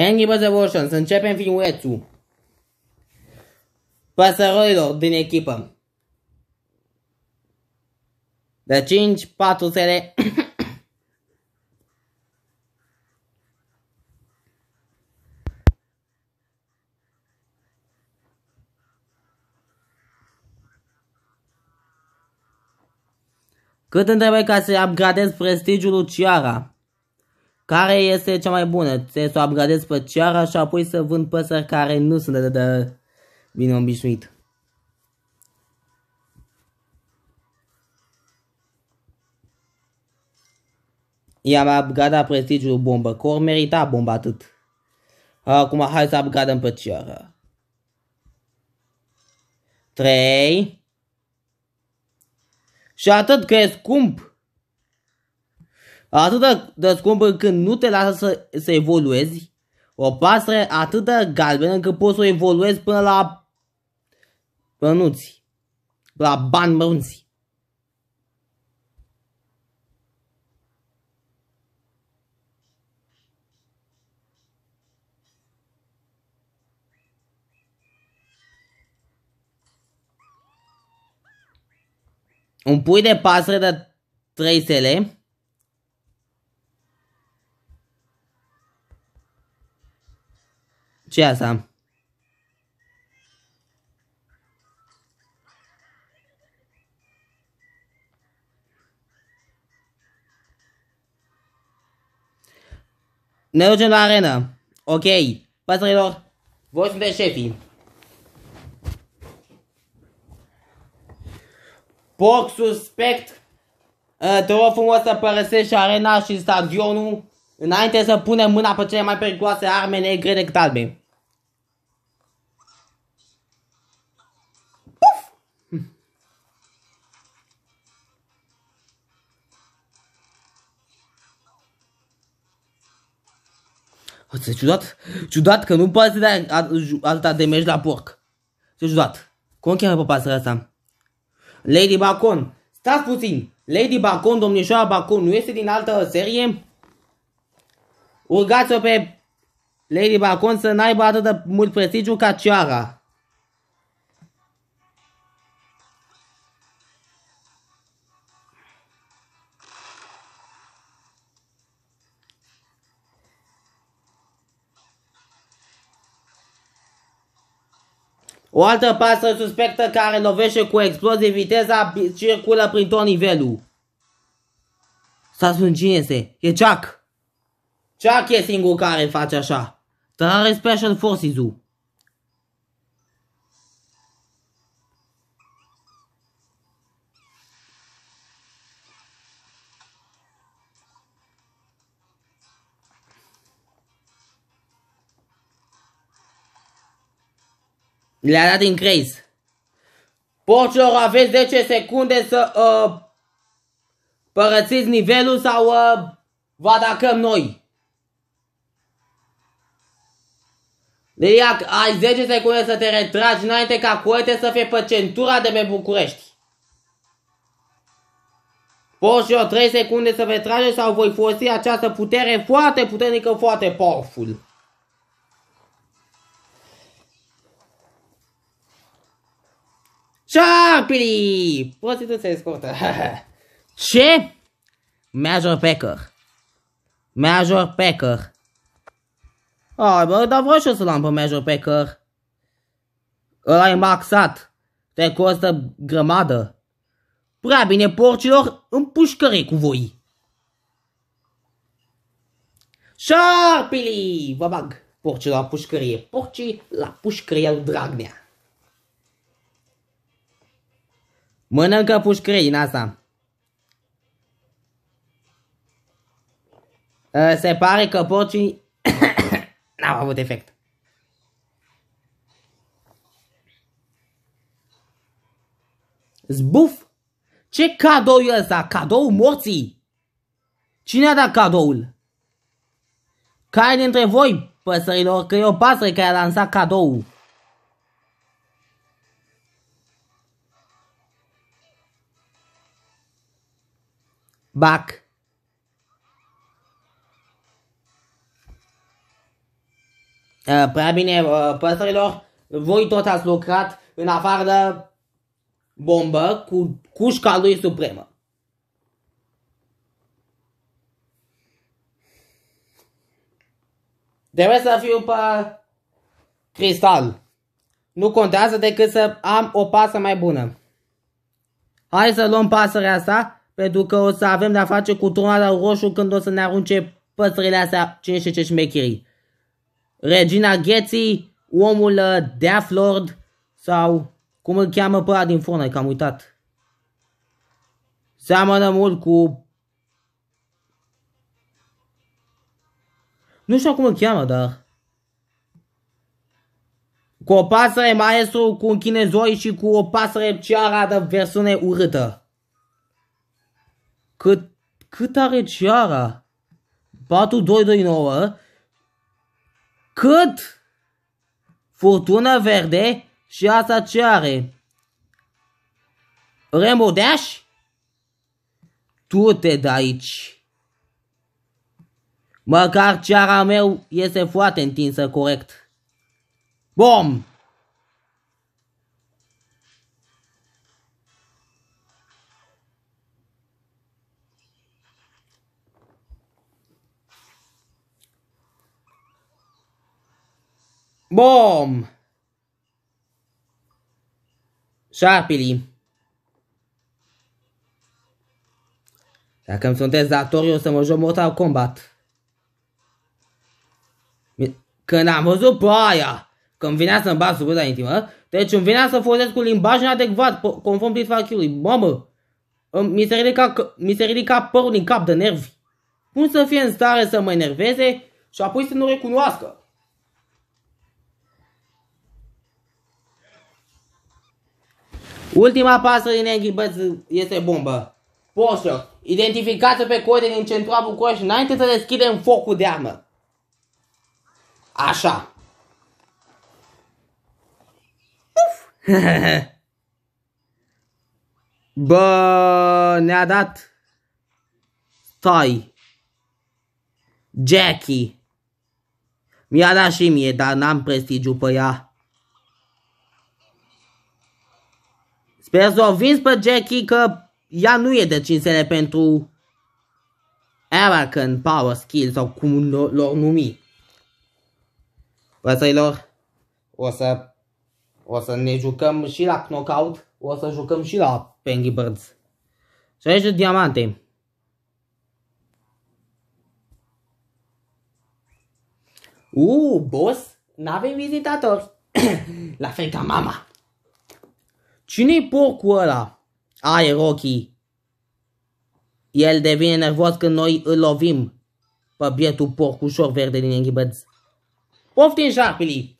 Angry Birds Evolution, să începem filmulețul Păsărorilor din echipă. De 5, 4 sele. Cât îmi trebuie ca să i upgradez prestigiul Luciara? care este cea mai bună? să o upgradez pe ceara și apoi să vând păsări care nu sunt de, de, de bine obișnuit. I-am upgradat prestigiul bombă, că merita bomba atât. Acum hai să upgradăm pe ceara. 3. Și atât că e scump atât de scumpă când nu te lasă să, să evoluezi, o pasăre atât de galbenă încât poți să o evoluezi până la pănuți, la bani mărunți. Un pui de pasăre de 3 sele. ce asta? Ne ducem la arena, Ok. Păsărilor, voi sunteți șefii. Porc suspect, uh, te rog frumos să părăsești arena și stadionul Înainte să punem mâna pe cele mai periculoase arme negre decât albe. Puf! ciudat. Ciudat că nu poate să dai atâta de meci la porc. Ce ciudat. Cum cheamă pe pasărea asta? Lady Bacon. Stați puțin. Lady Bacon, domnișoara Bacon, nu este din altă serie? Urgați-o pe Lady Bacon să n-aibă atât de mult prestigiu ca Ciara. O altă pasă suspectă care lovește cu explozie viteza circulă prin tot nivelul. S-a cine este? E Jack! Chuck e singurul care face așa. Dar are Special Forces-ul. Le-a dat din craze. Porcilor, aveți 10 secunde să uh, părățiți nivelul sau uh, vă atacăm noi. Le ai 10 secunde să te retragi înainte ca coete să fie pe centura de pe București. Poți și eu 3 secunde să vă trage sau voi folosi această putere foarte puternică, foarte powerful. Sharply! Poți tu să-i Ce? Major Packer. Major Packer. Ai, bă, dar vreau și eu să-l am pe major pe căr. Ăla e maxat. Te costă grămadă. Prea bine, porcilor, împușcări cu voi. Șarpili! Vă bag porcii la pușcărie. Porcii la pușcărie lui Dragnea. Mănâncă pușcărie din asta. Ă, se pare că porcii n-au da. avut efect. Zbuf! Ce cadou e ăsta? Cadou morții! Cine a dat cadoul? Care dintre voi, păsărilor, că e o pasăre care a lansat cadoul? Bac! Uh, prea bine, uh, păsărilor, voi tot ați lucrat în afară de bombă cu cușca lui supremă. Trebuie să fiu pe cristal. Nu contează decât să am o pasă mai bună. Hai să luăm pasărea asta, pentru că o să avem de-a face cu tronada roșu când o să ne arunce păsările astea cine știe ce șmecherii. Regina Gheții, omul uh, Death Lord sau cum îl cheamă pe din Fortnite, că am uitat. Seamănă mult cu... Nu știu cum îl cheamă, dar... Cu o pasăre maestru, cu un chinezoi și cu o pasăre arată versiune urâtă. Cât, cât are ceara? 4229 cât furtună verde și asta ce are? Remodeaș? Tu te de aici. Măcar ceara meu este foarte întinsă corect. Bom! Bom, Șarpili. Dacă îmi sunteți datori, o să mă joc Mortal Kombat. Când am văzut ploaia, când vinea să-mi bat sub intimă, deci îmi vinea să folosesc cu limbaj inadecvat, conform disfaciului. Mamă, mi se, ridica, mi se ridica părul din cap de nervi. Cum să fie în stare să mă enerveze și apoi să nu recunoască? Ultima pasă din Enghi, este bombă. Poșo, Identificați-o pe code din centrul București înainte să deschidem focul de armă. Așa. Bă, ne-a dat Stai Jackie Mi-a dat și mie, dar n-am prestigiu pe ea Sper să o vinzi pe Jackie că ea nu e de cinsele pentru Arakan Power Skill sau cum l-or numi. lor, o să, o să ne jucăm și la knockout, o să jucăm și la Penguin Birds. 60 de diamante. Uuu, boss, n-avem vizitatori. la fel ca mama. Cine-i porcul ăla? Ai, Rocky. El devine nervos când noi îl lovim pe bietul porcușor verde din Enghibăț. Poftin, șarpilii!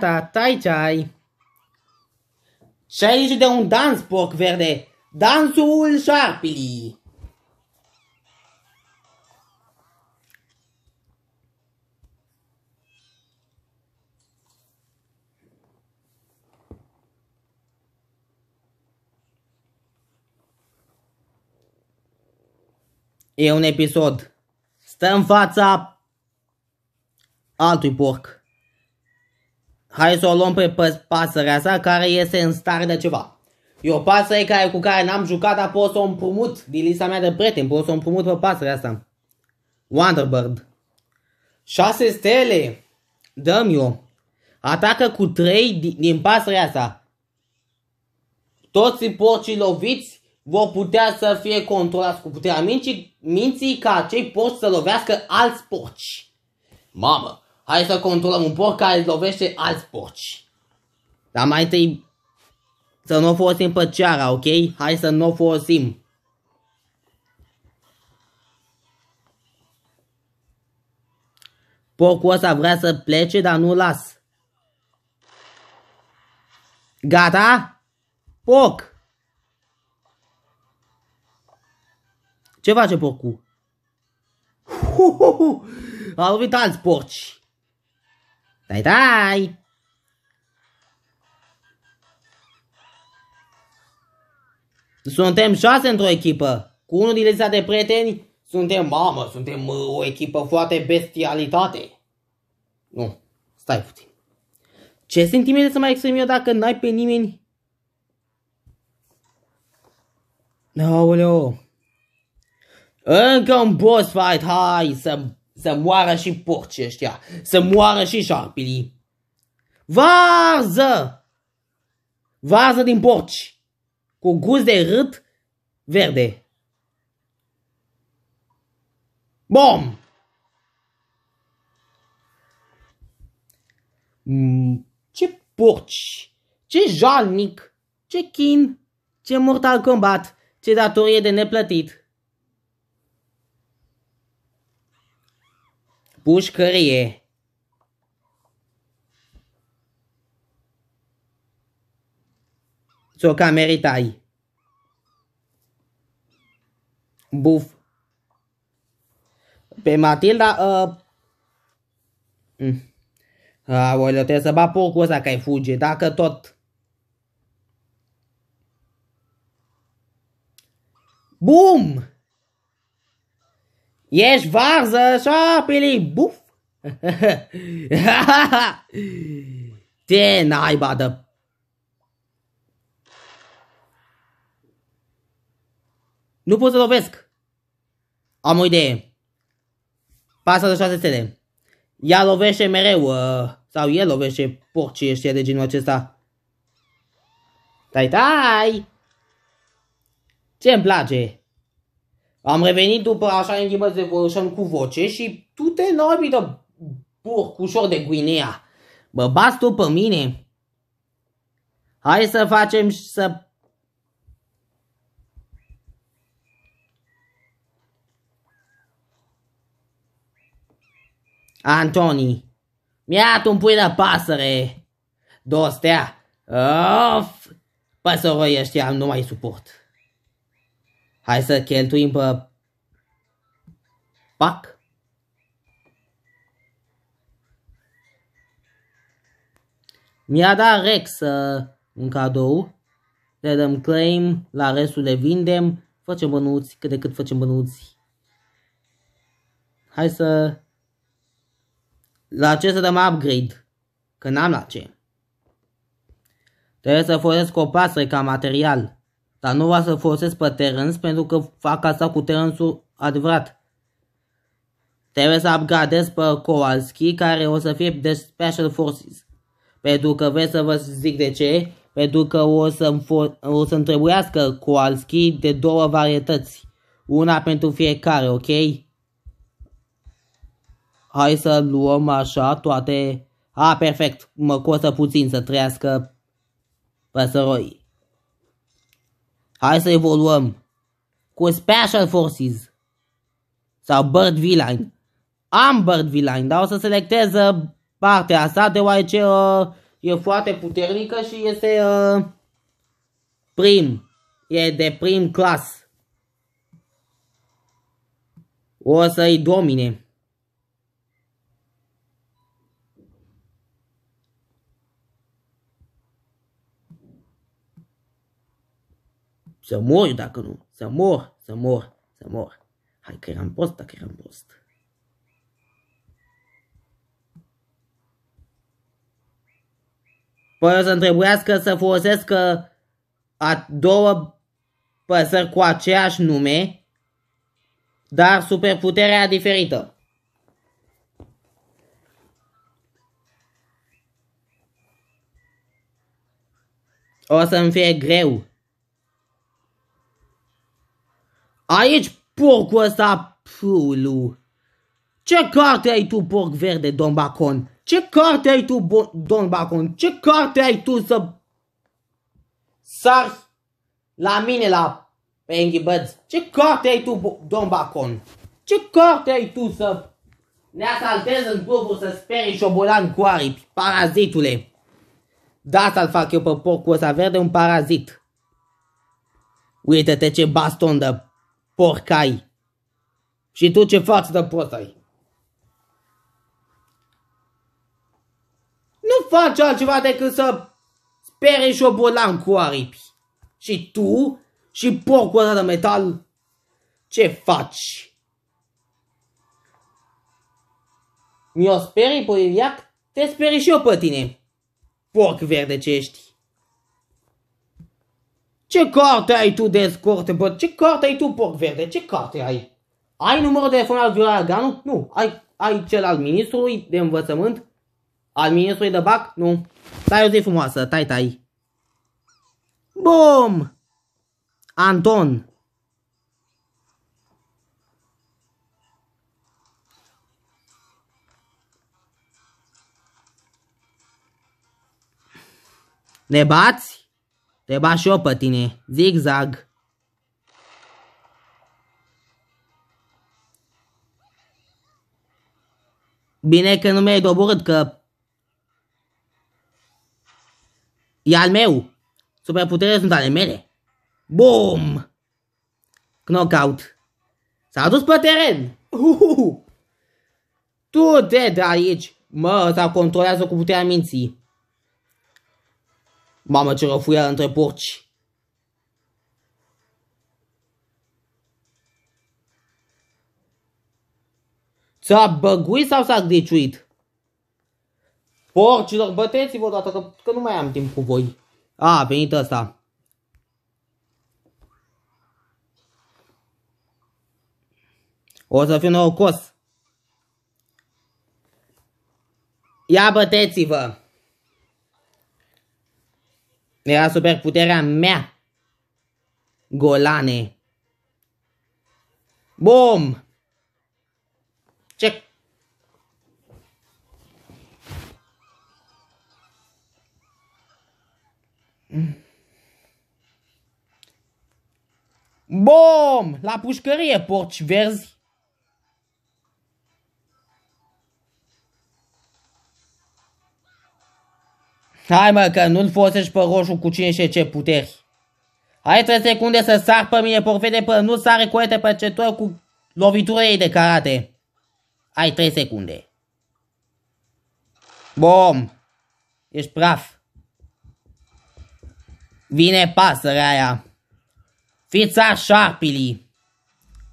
ta, tai ceai. Și aici de un dans, porc verde. Dansul șarpilii. E un episod. Stă în fața altui porc. Hai să o luăm pe pasărea sa care este în stare de ceva. E o pasăre care, cu care n-am jucat, dar pot să o împrumut din lista mea de prieteni. Pot să o împrumut pe pasărea asta. Wonderbird. 6 stele. Dăm mi eu. Atacă cu 3 din pasărea asta. Toți porcii loviți vor putea să fie controlați cu puterea minții, minții ca cei porci să lovească alți porci. Mamă, hai să controlăm un porc care lovește alți porci. Dar mai întâi să nu o folosim pe ceara, ok? Hai să nu o folosim. Porcul ăsta vrea să plece, dar nu las. Gata? Porc! Ce face porcul? Hu, hu, hu. A lovit alți porci. Dai, dai! Suntem șase într-o echipă. Cu unul din lista de prieteni, suntem, mamă, suntem uh, o echipă foarte bestialitate. Nu, stai puțin. Ce sentimente să mai exprim eu dacă n-ai pe nimeni? Aoleo! Încă un boss fight, hai să să moară și porcii ăștia. Să moară și șarpilii. Varză! Varză din porci. Cu gust de râd verde. Bom! Mm, ce porci! Ce jalnic! Ce chin! Ce mortal combat! Ce datorie de neplătit! pușcărie. Ți-o cam meritai. Buf. Pe Matilda... Uh... Mm. Aoleu, trebuie să bat porcul ăsta că-i fuge, dacă tot... Bum! Ești varză șapelei, buf! te naiba de... Nu pot să lovesc. Am o idee. Pasă de șase stele. Ea lovește mereu, uh, sau el lovește porcii ăștia de genul acesta. Tai, tai! Ce-mi place? Am revenit după așa în Game Evolution cu voce și tu te nobi de ușor de Guinea. Bă, bați tu pe mine? Hai să facem și să... Antoni, mi-a un pui de pasăre, dostea, of, păsăroi ăștia nu mai suport. Hai să cheltuim pe pac. Mi-a dat Rex uh, un cadou. Le dăm claim, la restul le vindem, facem bănuți, cât de cât facem bănuți. Hai să... La ce să dăm upgrade? Că n-am la ce. Trebuie să folosesc o pasă ca material. Dar nu va să folosesc pe Terence pentru că fac asta cu Terence-ul adevărat. Trebuie să upgradez pe Kowalski care o să fie de Special Forces. Pentru că vreți să vă zic de ce? Pentru că o să-mi, o să trebuiască Kowalski de două varietăți. Una pentru fiecare, ok? Hai să luăm așa toate... A, perfect, mă costă puțin să trăiască păsăroii. Hai să evoluăm cu Special Forces sau Bird V-Line. Am Bird V-Line, dar o să selectez uh, partea asta deoarece uh, e foarte puternică și este uh, prim. E de prim clas. O să-i domine. Să mor eu dacă nu. Să mor, să mor, să mor. Hai că eram prost, dacă eram prost. Păi o să întrebuiască să folosesc a două păsări cu aceeași nume, dar superputerea diferită. O să-mi fie greu. Aici, porcul ăsta, pulu. Ce carte ai tu, porc verde, Don Bacon? Ce carte ai tu, bo- Don Bacon? Ce carte ai tu să sar la mine la Angry Birds? Ce carte ai tu, Don Bacon? Ce carte ai tu să ne asaltezi în grupul să sperii șobolan cu aripi, parazitule! Da, să l fac eu pe porcul ăsta verde, un parazit. Uite-te ce baston de porcai. Și tu ce faci de prost ai? Nu faci altceva decât să spere o cu aripi. Și tu și porcul ăla de metal, ce faci? Mi-o sperii pe Iliac? Te speri și eu pe tine. Porc verde ce ești. Ce carte ai tu de scurt, bă? Ce carte ai tu, porc verde? Ce carte ai? Ai numărul de telefon al Viorel Aganu? Nu. Ai, ai cel al ministrului de învățământ? Al ministrului de BAC? Nu. Stai o zi frumoasă, tai, tai. Bum! Anton. Ne bați? Te bat și eu pe tine. Zigzag. Bine că nu mi-ai doborât, că... E al meu. Superputere sunt ale mele. Boom, Knockout. S-a dus pe teren. Uhuhu. Tu de, de aici. Mă, ăsta controlează cu puterea minții. Mamă, ce răfuia între porci! S-a băguit sau s-a griciuit? Porcilor, băteți-vă odată, că, că nu mai am timp cu voi. A, a venit ăsta. O să fiu norocos. Ia băteți-vă! Era superputerea mea. Golane. Bom! Check! Bom! La pușcărie, porci verzi! Hai mă că nu-l folosești pe roșu cu cine și ce puteri. Ai 3 secunde să sar pe mine, porfete, pe nu sare coete pe cetor cu lovitura ei de karate. Ai 3 secunde. Bom! Ești praf. Vine pasărea aia. Fița șarpili.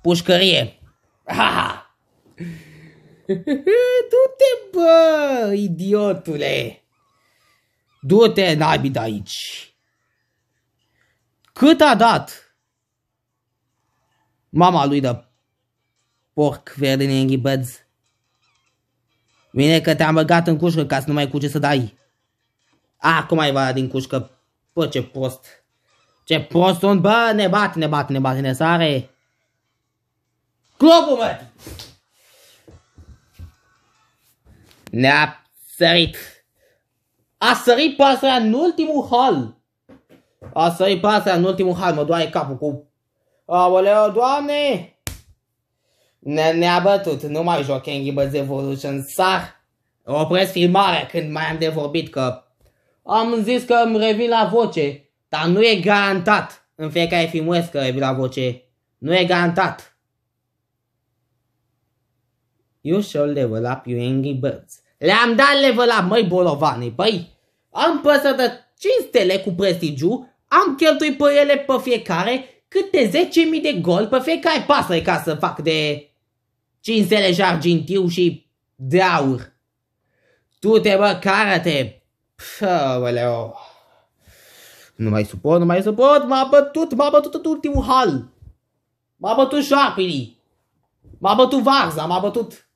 Pușcărie. Ha! Du-te, bă, idiotule! Du-te naibii de aici! Cât a dat mama lui de porc verde înghibăț? Bine că te-am băgat în cușcă ca să nu mai cu ce să dai. Acum ai vara din cușcă. Bă, ce prost. Ce prost sunt, bă, ne bat, ne bat, ne bat, ne sare. Globul, mă! Ne-a sărit. A sărit pasărea în ultimul hal. A sărit pasărea în ultimul hal. Mă doare capul cu... Aoleo, doamne! Ne, ne-a bătut. Nu mai joc Angry Birds Evolution. Sar. Opresc filmarea când mai am de vorbit că... Am zis că îmi revin la voce. Dar nu e garantat. În fiecare filmuiesc că revin la voce. Nu e garantat. You shall level up your Angry Birds. Le-am dat level la măi bolovanii, băi. Am păsătă 5 stele cu prestigiu, am cheltuit pe ele pe fiecare câte 10.000 de gol pe fiecare pasă ca să fac de 5 stele și argintiu și de aur. Tu te bă, cară-te! Nu mai suport, nu mai suport, m-a bătut, m-a bătut tot ultimul hal. M-a bătut șarpinii. M-a bătut varza, m-a bătut...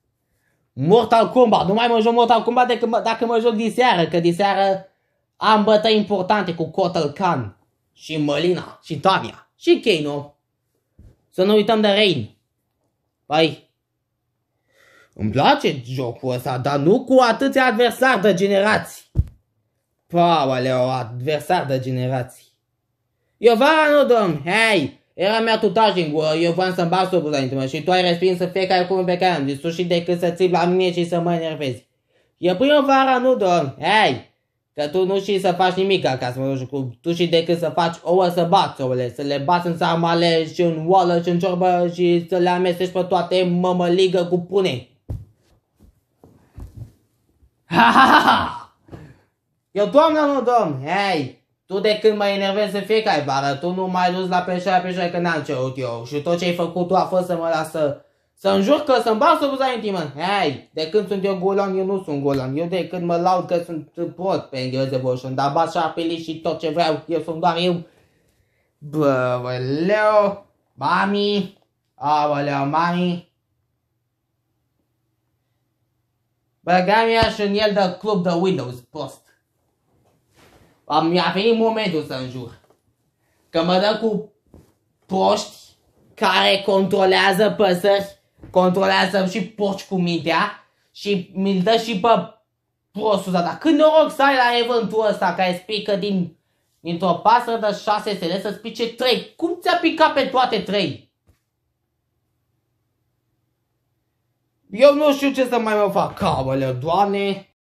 Mortal Kombat. Nu mai mă joc Mortal Kombat decât mă, dacă mă joc diseară, că diseară am bătăi importante cu Kotal Khan și Mălina și Tania și Keino. Să nu uităm de Rain. Păi, îmi place jocul ăsta, dar nu cu atâția adversari de generații. o adversari de generații. Iovanu, domn, hei, era mea tu taci eu v-am să-mi bag sub mă și tu ai respins să fiecare cuvânt pe care am zis și decât să ții la mine și să mă enervezi. E primăvara, nu domn, hei! Că tu nu știi să faci nimic ca să mă duci cu tu și decât să faci ouă să bați ouăle, să le bați în sarmale și în oală și în ciorbă și să le amestești pe toate mămăligă cu pune. Ha ha ha! Eu doamna nu domn, hei! Tu de când mă enervezi în fiecare vară, tu nu mai dus la peșoară, pe că n-am cerut eu. Și tot ce ai făcut tu a fost să mă lasă să jur că să-mi bag săbuza intimă. Hei, de când sunt eu golan, eu nu sunt golan. Eu de când mă laud că sunt pot pe engleză boșon, dar bat șapeli și tot ce vreau, eu sunt doar eu. Bă, leo, mami, leo, mami. Băga și în el de club de Windows, prost. Mi-a venit momentul să înjur. Că mă dă cu proști care controlează păsări, controlează și porci cu mintea și mi-l dă și pe prostul ăsta. Când noroc să ai la eventul ăsta care spică din, dintr-o pasă de șase sele să spice trei, Cum ți-a picat pe toate trei? Eu nu știu ce să mai mă fac. Caole, doamne!